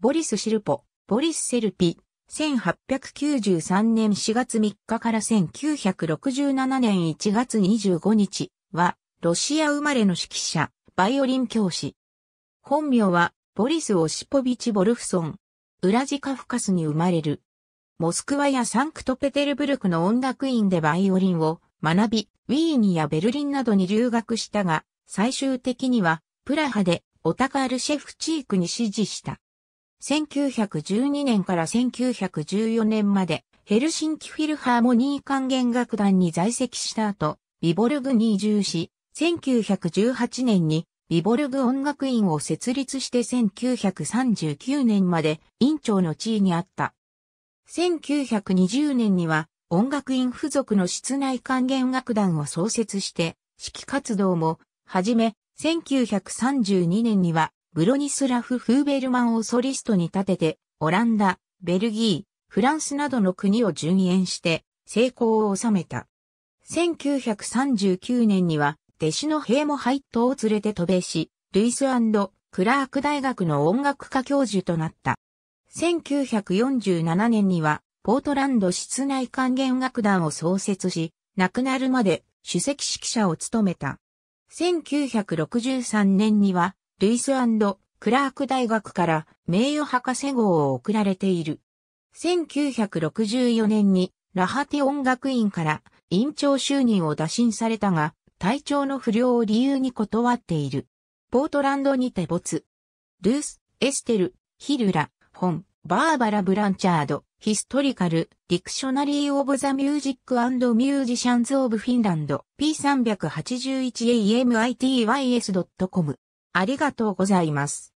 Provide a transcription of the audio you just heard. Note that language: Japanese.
ボリス・シルポ、ボリス・セルピ、1893年4月3日から1967年1月25日は、ロシア生まれの指揮者、バイオリン教師。本名は、ボリス・オシポビチ・ボルフソン。ウラジカフカスに生まれる。モスクワやサンクトペテルブルクの音楽院でバイオリンを学び、ウィーニやベルリンなどに留学したが、最終的には、プラハでオタカール・シェフチークに指示した。1912年から1914年までヘルシンキフィルハーモニー管弦楽団に在籍した後、ビボルグに移住し、1918年にビボルグ音楽院を設立して1939年まで院長の地位にあった。1920年には音楽院付属の室内管弦楽団を創設して、指揮活動も、はじめ、1932年にはブロニスラフ・フーベルマンをソリストに立てて、オランダ、ベルギー、フランスなどの国を順延して成功を収めた。1939年には弟子のヘイモハイットを連れて渡米し、ルイスクラーク大学の音楽科教授となった。1947年にはポートランド室内管弦楽団を創設し、亡くなるまで首席指揮者を務めた。1963年にはルイスクラーク大学から名誉博士号を贈られている。1964年にラハティ音楽院から院長就任を打診されたが、体調の不良を理由に断っている。ポートランドにて没。ルース、エステル、ヒルラ、本、バーバラ・ブランチャード、ヒストリカル、ディクショナリー・オブ・ザ・ミュージック・ミュージシャンズ・オブ・フィンランド、P381AMITYS.com ありがとうございます。